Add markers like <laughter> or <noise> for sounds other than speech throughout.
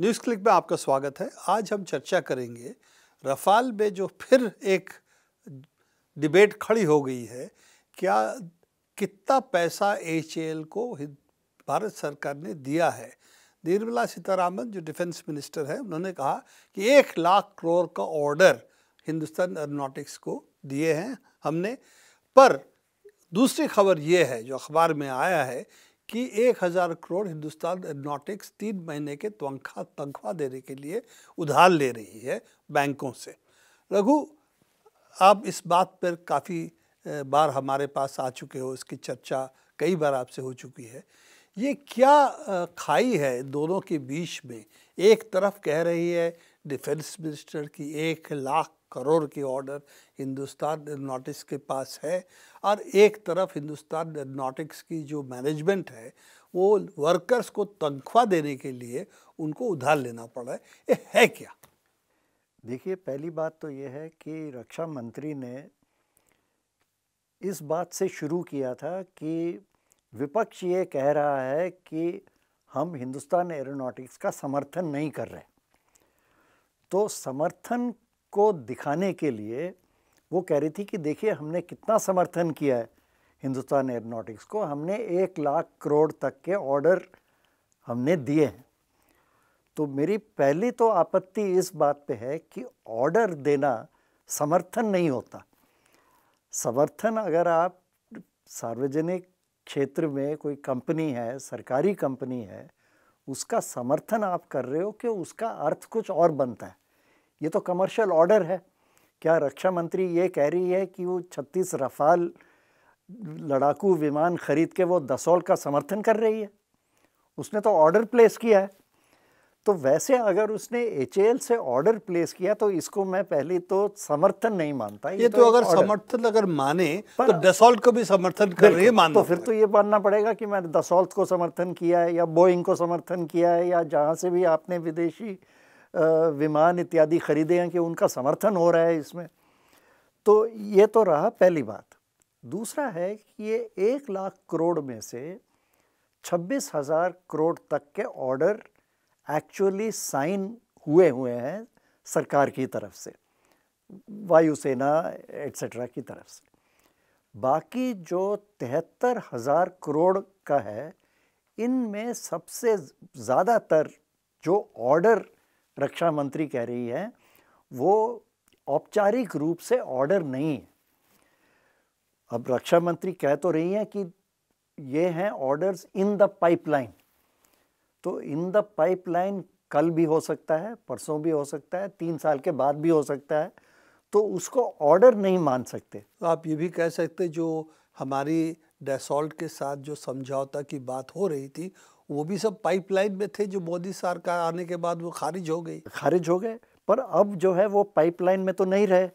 News click में आपका स्वागत है आज हम चर्चा करेंगे रफाल में जो फिर एक डिबेट खड़ी हो गई है क्या कितना पैसा एच को भारत सरकार ने दिया है निर्मला सीतारामन जो डिफेंस मिनिस्टर है उन्होंने कहा कि एक लाख करोड़ का ऑर्डर हिंदुस्तान एरोनॉटिक्स को दिए हैं हमने पर दूसरी खबर ये है जो अखबार में आया है कि एक हज़ार करोड़ हिंदुस्तान एरोनॉटिक्स तीन महीने के तनख्वा तनख्वाह देने के लिए उधार ले रही है बैंकों से रघु आप इस बात पर काफ़ी बार हमारे पास आ चुके हो इसकी चर्चा कई बार आपसे हो चुकी है ये क्या खाई है दोनों के बीच में एक तरफ कह रही है डिफेंस मिनिस्टर की एक लाख करोड़ की ऑर्डर हिंदुस्तान एरोनॉटिक्स के पास है और एक तरफ हिंदुस्तान एरोनॉटिक्स की जो मैनेजमेंट है वो वर्कर्स को तनख्वाह देने के लिए उनको उधार लेना पड़ा है ये है क्या देखिए पहली बात तो ये है कि रक्षा मंत्री ने इस बात से शुरू किया था कि विपक्ष ये कह रहा है कि हम हिंदुस्तान एरोनॉटिक्स का समर्थन नहीं कर रहे तो समर्थन को दिखाने के लिए वो कह रही थी कि देखिए हमने कितना समर्थन किया है हिंदुस्तान एयरोनॉटिक्स को हमने एक लाख करोड़ तक के ऑर्डर हमने दिए हैं तो मेरी पहली तो आपत्ति इस बात पे है कि ऑर्डर देना समर्थन नहीं होता समर्थन अगर आप सार्वजनिक क्षेत्र में कोई कंपनी है सरकारी कंपनी है उसका समर्थन आप कर रहे हो कि उसका अर्थ कुछ और बनता है ये तो कमर्शियल ऑर्डर है क्या रक्षा मंत्री ये कह रही है कि वो छत्तीस रफाल लड़ाकू विमान खरीद के वो दसौल का समर्थन कर रही है उसने तो ऑर्डर प्लेस किया है तो वैसे अगर उसने एच से ऑर्डर प्लेस किया तो इसको मैं पहले तो समर्थन नहीं मानता ये, ये तो, तो अगर समर्थन अगर माने तो डसोल्ट को भी समर्थन कर रही मान तो फिर तो ये मानना पड़ेगा कि मैंने दसॉल्ट को समर्थन किया है या बोइंग को समर्थन किया है या जहाँ से भी आपने विदेशी विमान इत्यादि खरीदे हैं कि उनका समर्थन हो रहा है इसमें तो ये तो रहा पहली बात दूसरा है कि ये एक लाख करोड़ में से छब्बीस हज़ार करोड़ तक के ऑर्डर एक्चुअली साइन हुए हुए हैं सरकार की तरफ से वायुसेना एट्सट्रा की तरफ से बाकी जो तिहत्तर हज़ार करोड़ का है इनमें सबसे ज़्यादातर जो ऑर्डर रक्षा मंत्री कह रही है वो औपचारिक रूप से ऑर्डर नहीं है अब रक्षा मंत्री कह तो रही हैं कि ये हैं ऑर्डर्स इन द पाइपलाइन तो इन द पाइपलाइन कल भी हो सकता है परसों भी हो सकता है तीन साल के बाद भी हो सकता है तो उसको ऑर्डर नहीं मान सकते तो आप ये भी कह सकते जो हमारी डेसॉल्ट के साथ जो समझौता की बात हो रही थी वो भी सब पाइपलाइन में थे जो मोदी सरकार आने के बाद वो खारिज हो गई खारिज हो गए पर अब जो है वो पाइपलाइन में तो नहीं रहे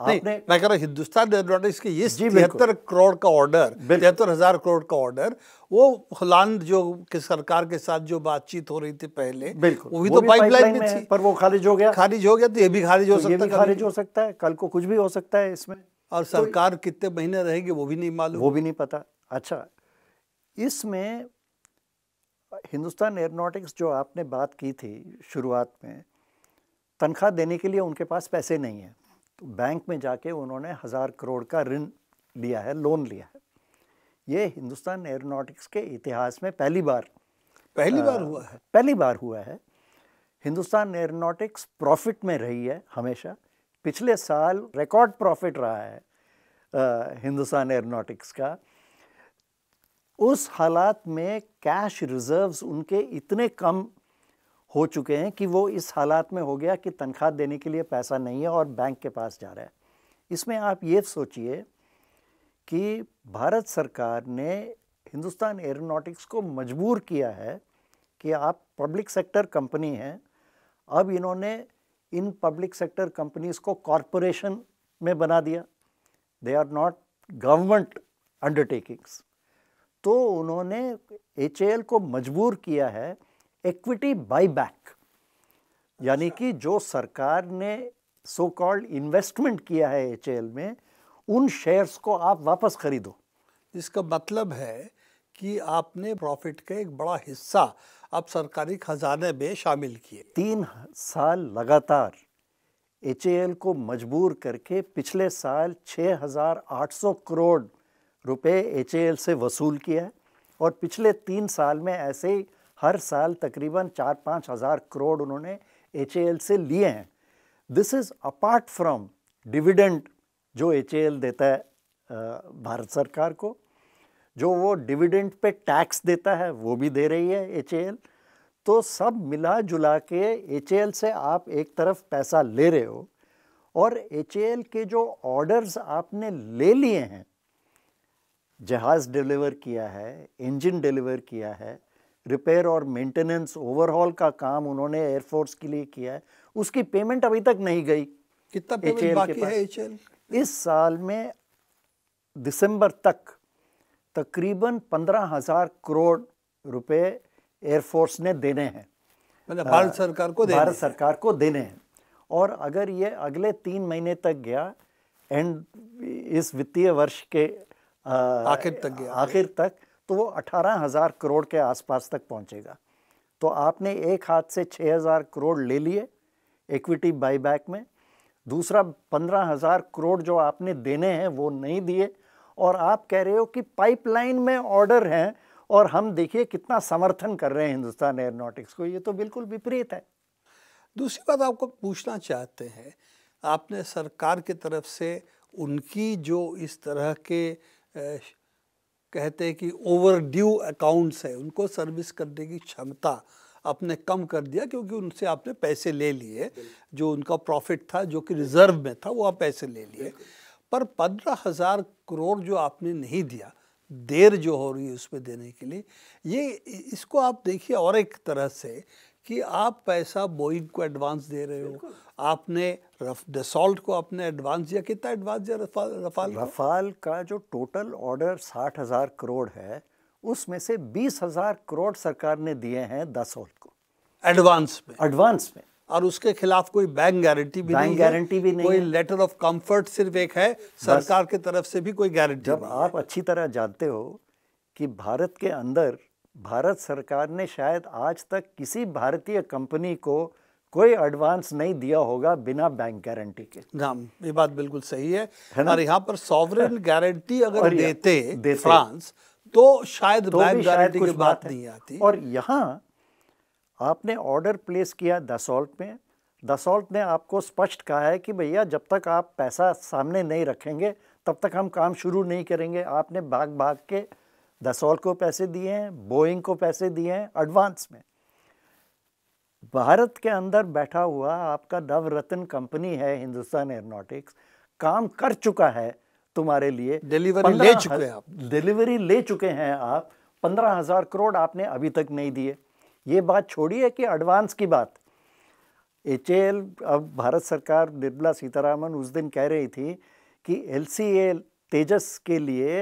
आपने मैं कह रहा हिंदुस्तान एरोनोटिक्स के ये तिहत्तर करोड़ का ऑर्डर तिहत्तर हजार करोड़ का ऑर्डर वो होलांद जो के सरकार के साथ जो बातचीत हो रही थी पहले बिल्कुल वो भी तो पाइपलाइन में थी पर वो खारिज हो गया खारिज हो गया तो ये भी खारिज हो तो सकता है खारिज हो सकता है कल को कुछ भी हो सकता है इसमें और तो सरकार कितने महीने रहेगी वो भी नहीं मालूम वो भी नहीं पता अच्छा इसमें हिंदुस्तान एयरोनॉटिक्स जो आपने बात की थी शुरुआत में तनख्वाह देने के लिए उनके पास पैसे नहीं है तो बैंक में जाके उन्होंने हज़ार करोड़ का ऋण लिया है लोन लिया है ये हिंदुस्तान एरोनॉटिक्स के इतिहास में पहली बार पहली आ, बार हुआ है पहली बार हुआ है हिंदुस्तान एरोनॉटिक्स प्रॉफिट में रही है हमेशा पिछले साल रिकॉर्ड प्रॉफिट रहा है आ, हिंदुस्तान एरोनॉटिक्स का उस हालात में कैश रिजर्व्स उनके इतने कम हो चुके हैं कि वो इस हालात में हो गया कि तनख्वाह देने के लिए पैसा नहीं है और बैंक के पास जा रहा है इसमें आप ये सोचिए कि भारत सरकार ने हिंदुस्तान एरोनॉटिक्स को मजबूर किया है कि आप पब्लिक सेक्टर कंपनी हैं अब इन्होंने इन पब्लिक सेक्टर कंपनीज को कॉरपोरेशन में बना दिया they are not government undertakings तो उन्होंने एच को मजबूर किया है इक्विटी बाईबैक यानी कि जो सरकार ने सो कॉल्ड इन्वेस्टमेंट किया है एच में उन शेयर्स को आप वापस खरीदो इसका मतलब है कि आपने प्रॉफिट का एक बड़ा हिस्सा आप सरकारी खजाने में शामिल किए तीन साल लगातार एच को मजबूर करके पिछले साल 6,800 करोड़ रुपए एच से वसूल किया है और पिछले तीन साल में ऐसे ही हर साल तकरीबन चार पाँच हज़ार करोड़ उन्होंने एच से लिए हैं this is apart from dividend जो एच देता है भारत सरकार को जो वो डिविडेंड पे टैक्स देता है वो भी दे रही है एच तो सब मिला जुला के एच से आप एक तरफ पैसा ले रहे हो और एच के जो ऑर्डर्स आपने ले लिए हैं जहाज़ डिलीवर किया है इंजन डिलीवर किया है रिपेयर और मेंटेनेंस ओवरऑल का काम उन्होंने एयरफोर्स के लिए किया है उसकी पेमेंट अभी तक नहीं गई कितना पेमेंट बाकी है HL? इस साल में दिसंबर तक तकरीबन पंद्रह हजार करोड़ रुपए एयरफोर्स ने देने हैं मतलब भारत सरकार को देने भारत सरकार को देने हैं और अगर ये अगले तीन महीने तक गया एंड इस वित्तीय वर्ष के आखिर तक गया आखिर तक तो वो अठारह हज़ार करोड़ के आसपास तक पहुंचेगा तो आपने एक हाथ से छः हज़ार करोड़ ले लिए इक्विटी बाईबैक में दूसरा पंद्रह हज़ार करोड़ जो आपने देने हैं वो नहीं दिए और आप कह रहे हो कि पाइपलाइन में ऑर्डर हैं और हम देखिए कितना समर्थन कर रहे हैं हिंदुस्तान एयरनोटिक्स को ये तो बिल्कुल विपरीत है दूसरी बात आपको पूछना चाहते हैं आपने सरकार की तरफ से उनकी जो इस तरह के कहते हैं कि ओवर ड्यू अकाउंट्स है उनको सर्विस करने की क्षमता आपने कम कर दिया क्योंकि उनसे आपने पैसे ले लिए जो उनका प्रॉफिट था जो कि रिजर्व में था वो आप पैसे ले लिए पर पंद्रह हज़ार करोड़ जो आपने नहीं दिया देर जो हो रही है उसमें देने के लिए ये इसको आप देखिए और एक तरह से कि आप पैसा बोइंग को एडवांस दे रहे हो आपने रफ डसॉल्ट को आपने एडवांस दिया कितना एडवांस दिया रफाल रफाल रफाल का जो टोटल ऑर्डर साठ हज़ार करोड़ है उसमें से बीस हज़ार करोड़ सरकार ने दिए हैं दसॉल्ट को एडवांस में एडवांस में और उसके खिलाफ कोई बैंक गारंटी भी बैंक गारंटी भी नहीं कोई लेटर ऑफ कंफर्ट सिर्फ एक है सरकार के तरफ से भी कोई गारंटी जब आप अच्छी तरह जानते हो कि भारत के अंदर भारत सरकार ने शायद आज तक किसी भारतीय कंपनी को कोई एडवांस नहीं दिया होगा बिना बैंक गारंटी के राम ये बात बिल्कुल सही है, है और यहाँ पर सॉवरेन गारंटी <laughs> अगर देते, देते फ्रांस तो शायद तो बैंक गारंटी की बात नहीं आती और यहाँ आपने ऑर्डर प्लेस किया दसॉल्ट में दसॉल्ट ने आपको स्पष्ट कहा है कि भैया जब तक आप पैसा सामने नहीं रखेंगे तब तक हम काम शुरू नहीं करेंगे आपने भाग भाग के दसॉल्ट को पैसे दिए हैं बोइंग को पैसे दिए हैं एडवांस में भारत के अंदर बैठा हुआ आपका नवरत्न कंपनी है हिंदुस्तान एयरनोटिक्स काम कर चुका है तुम्हारे लिए डिलीवरी ले चुके हैं आप डिलीवरी ले चुके हैं आप पंद्रह हज़ार करोड़ आपने अभी तक नहीं दिए ये बात छोड़िए कि एडवांस की बात एच अब भारत सरकार निर्मला सीतारामन उस दिन कह रही थी कि एल तेजस के लिए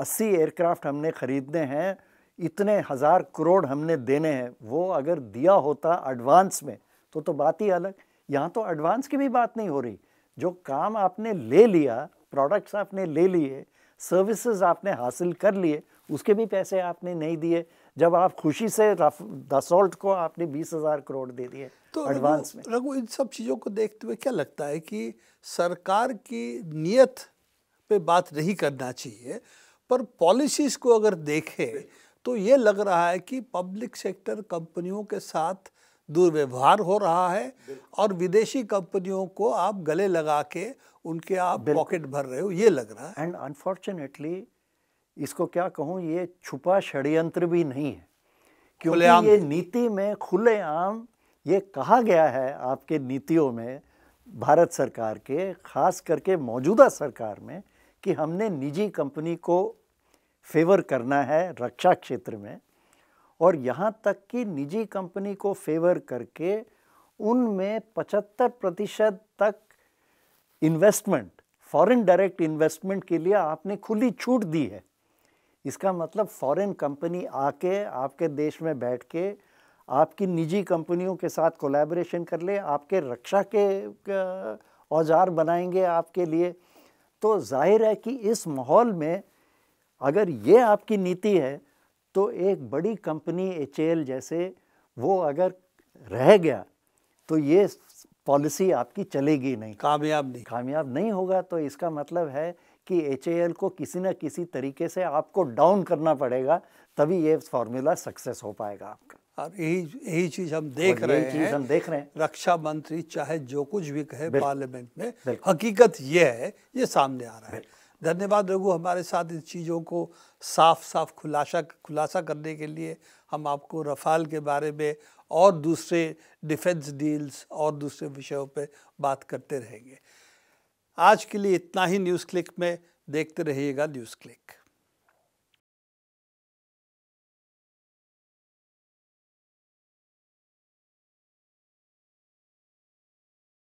अस्सी एयरक्राफ्ट हमने ख़रीदने हैं इतने हज़ार करोड़ हमने देने हैं वो अगर दिया होता एडवांस में तो तो बात ही अलग यहाँ तो एडवांस की भी बात नहीं हो रही जो काम आपने ले लिया प्रोडक्ट्स आपने ले लिए सर्विसेज आपने हासिल कर लिए उसके भी पैसे आपने नहीं दिए जब आप खुशी से दसोल्ट को आपने बीस हज़ार करोड़ दे दिए तो एडवांस में रघु इन सब चीज़ों को देखते हुए क्या लगता है कि सरकार की नीयत पे बात नहीं करना चाहिए पर पॉलिसीज़ को अगर देखें तो ये लग रहा है कि पब्लिक सेक्टर कंपनियों के साथ दुर्व्यवहार हो रहा है और विदेशी कंपनियों को आप गले लगा के उनके आप पॉकेट भर रहे हो ये लग रहा है एंड अनफॉर्चुनेटली इसको क्या कहूँ ये छुपा षड्यंत्र भी नहीं है क्योंकि ये नीति में खुलेआम ये कहा गया है आपके नीतियों में भारत सरकार के खास करके मौजूदा सरकार में कि हमने निजी कंपनी को फेवर करना है रक्षा क्षेत्र में और यहाँ तक कि निजी कंपनी को फेवर करके उनमें 75 प्रतिशत तक इन्वेस्टमेंट फॉरेन डायरेक्ट इन्वेस्टमेंट के लिए आपने खुली छूट दी है इसका मतलब फॉरेन कंपनी आके आपके देश में बैठ के आपकी निजी कंपनियों के साथ कोलैबोरेशन कर ले आपके रक्षा के औजार बनाएंगे आपके लिए तो जाहिर है कि इस माहौल में अगर ये आपकी नीति है तो एक बड़ी कंपनी एच जैसे वो अगर रह गया तो ये पॉलिसी आपकी चलेगी नहीं कामयाब नहीं कामयाब नहीं होगा तो इसका मतलब है कि एच को किसी न किसी तरीके से आपको डाउन करना पड़ेगा तभी ये फॉर्मूला सक्सेस हो पाएगा आपका और यही यही चीज हम देख रहे हैं हम देख रहे हैं रक्षा मंत्री चाहे जो कुछ भी कहे पार्लियामेंट में हकीकत यह है ये सामने आ रहा है धन्यवाद रघु हमारे साथ इन चीज़ों को साफ साफ खुलासा खुलासा करने के लिए हम आपको रफ़ाल के बारे में और दूसरे डिफेंस डील्स और दूसरे विषयों पर बात करते रहेंगे आज के लिए इतना ही न्यूज़ क्लिक में देखते रहिएगा न्यूज़ क्लिक